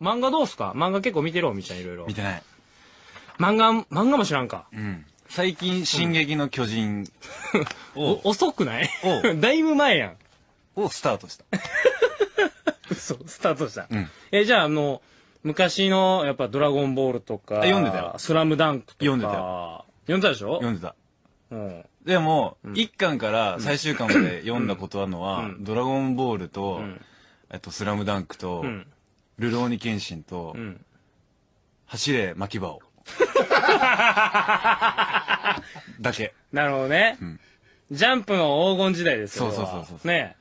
漫画どうすか漫画結構見てるみたいいろいろ。見てない。漫画、漫画も知らんか。うん。最近、進撃の巨人 お遅くない だいぶ前やん。をスタートした。嘘、スタートした。うん。え、じゃあ、あの、昔の、やっぱ、ドラゴンボールとか、読んでたよスラムダンクとか。読んでたよ。読んでたでしょ読んでた。うん。でも、一巻から最終巻まで読んだことあるのは、ドラゴンボールと、えっと、スラムダンクと、うんルローニケンシンと、うん走れ、牧場を。だけ。なるほどね、うんジャンプの黄金時代ですよそうそうそうそうそはうね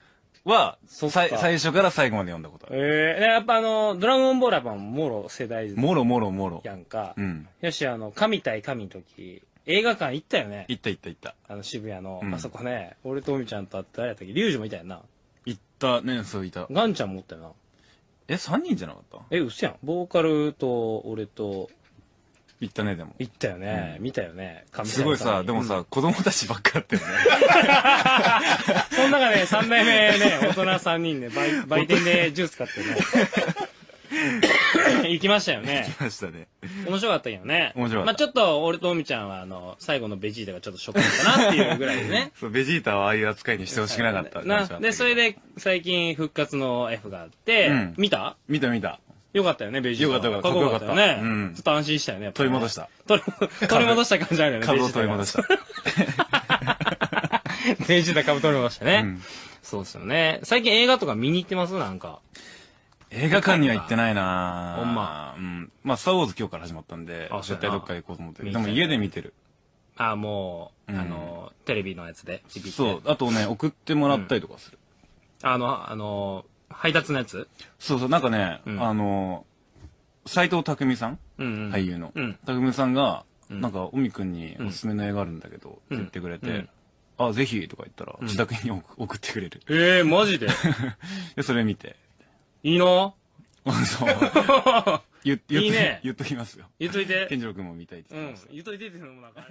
は、最初から最後まで読んだことある。ええやっぱあの「ドラゴンボール」はもろ世代もろもろもろ。やんか、うん。よしあの神対神の時映画館行ったよね行った行った行った。あの渋谷の、うんあそこね俺とおみちゃんと会っ誰やったっけリュウジもいたよな行ったね、そういた。ガンちゃんもおったよな。え、3人じゃなかったえ、嘘やん。ボーカルと、俺と、行ったね、でも。行ったよね。見たよね。すごいさ、でもさ、子供たちばっかやってるね。その中で、3代目ね、大人3人で、売店でジュース買ってね。行きましたよね。行きましたね。面白かったけどね。面白かった。まあちょっと、俺とおみちゃんは、あの、最後のベジータがちょっとショックだったなっていうぐらいですね。そう、ベジータはああいう扱いにしてほしくなかった。な、で、それで、最近復活の F があって、見た見た見た。よかったよね、ベジータ。よかったよかった。よかったね。うん、ちょっと安心したよね。取り戻した。取り、戻した感じあるよね。株を取り戻した。ベジータ株取り戻したね。そうですよね。最近映画とか見に行ってますなんか。映画館には行ってないなほんま。うん。まあ、スター・ウォーズ今日から始まったんで、絶対どっか行こうと思ってる。でも家で見てる。ああ、もう、あの、テレビのやつで。そう。あとね、送ってもらったりとかする。あの、あの、配達のやつそうそう、なんかね、あの、斎藤匠さん、うん、俳優の。匠さんが、なんか、みくんにおすすめの映画あるんだけど、って言ってくれて、あ、ぜひとか言ったら、自宅に送ってくれる。ええマジ で、それ見て。いいの そう 言っといいね言っときますよ言っといて健次郎君も見たいって言ってました、うん、言っといてってうのもなんか